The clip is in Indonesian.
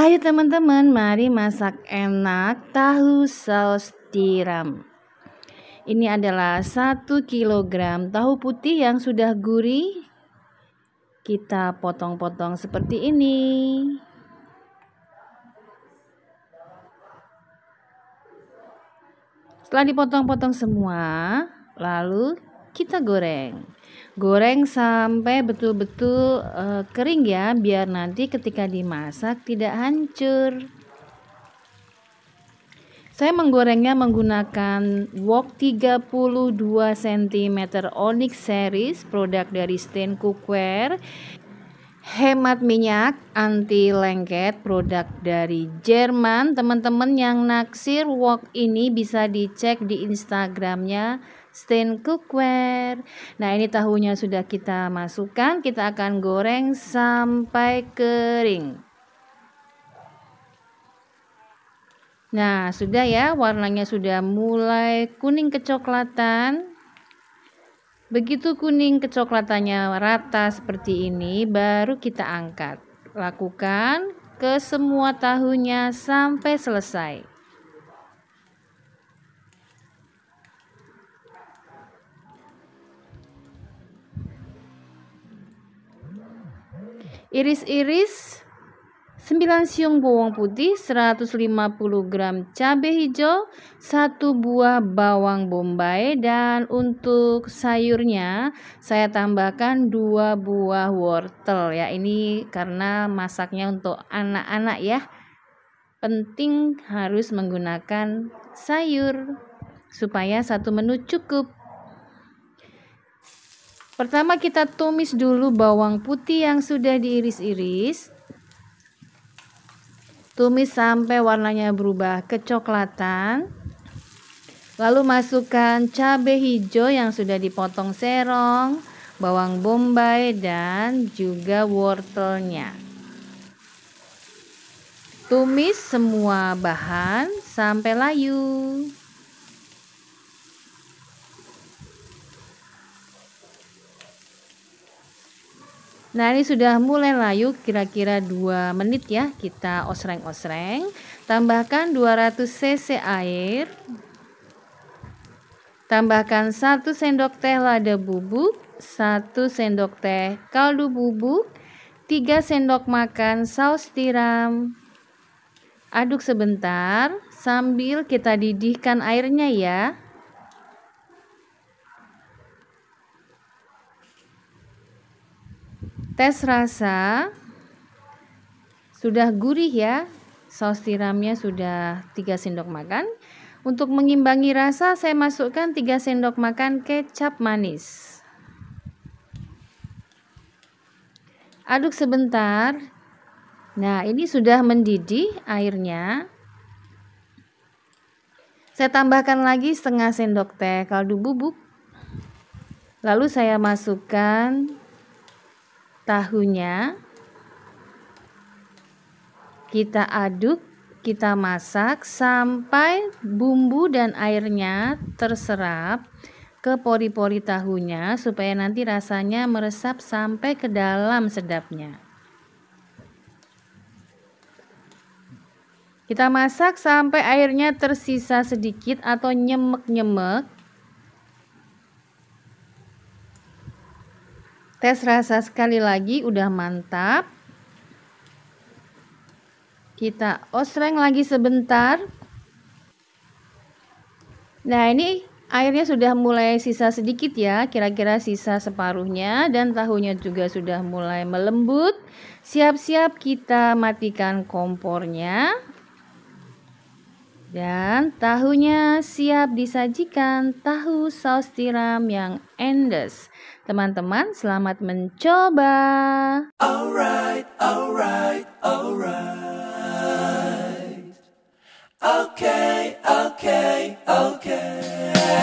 Ayo teman-teman, mari masak enak tahu saus tiram. Ini adalah 1 kg tahu putih yang sudah gurih. Kita potong-potong seperti ini. Setelah dipotong-potong semua, lalu kita goreng. Goreng sampai betul-betul uh, kering ya, biar nanti ketika dimasak tidak hancur. Saya menggorengnya menggunakan wok 32 cm Onyx series, produk dari Stain Cookware. Hemat minyak, anti lengket, produk dari Jerman. Teman-teman yang naksir wok ini bisa dicek di Instagramnya stain cookware. Nah, ini tahunya sudah kita masukkan, kita akan goreng sampai kering. Nah, sudah ya, warnanya sudah mulai kuning kecoklatan. Begitu kuning kecoklatannya rata seperti ini, baru kita angkat. Lakukan ke semua tahunya sampai selesai. Iris-iris 9 siung bawang putih, 150 gram cabai hijau, 1 buah bawang bombay dan untuk sayurnya saya tambahkan 2 buah wortel ya. Ini karena masaknya untuk anak-anak ya. Penting harus menggunakan sayur supaya satu menu cukup. Pertama kita tumis dulu bawang putih yang sudah diiris-iris. Tumis sampai warnanya berubah kecoklatan. Lalu masukkan cabai hijau yang sudah dipotong serong, bawang bombay dan juga wortelnya. Tumis semua bahan sampai layu. Nah ini sudah mulai layu kira-kira 2 menit ya kita osreng-osreng Tambahkan 200 cc air Tambahkan 1 sendok teh lada bubuk 1 sendok teh kaldu bubuk 3 sendok makan saus tiram Aduk sebentar sambil kita didihkan airnya ya Tes rasa sudah gurih ya. Saus tiramnya sudah 3 sendok makan. Untuk mengimbangi rasa saya masukkan 3 sendok makan kecap manis. Aduk sebentar. Nah, ini sudah mendidih airnya. Saya tambahkan lagi setengah sendok teh kaldu bubuk. Lalu saya masukkan tahunya kita aduk, kita masak sampai bumbu dan airnya terserap ke pori-pori tahunya supaya nanti rasanya meresap sampai ke dalam sedapnya. Kita masak sampai airnya tersisa sedikit atau nyemek-nyemek Tes rasa sekali lagi udah mantap. Kita osreng lagi sebentar. Nah, ini airnya sudah mulai sisa sedikit ya, kira-kira sisa separuhnya dan tahunya juga sudah mulai melembut. Siap-siap kita matikan kompornya. Dan tahunya siap disajikan tahu saus tiram yang endes. Teman-teman, selamat mencoba. Alright, alright, alright. Okay, okay, okay.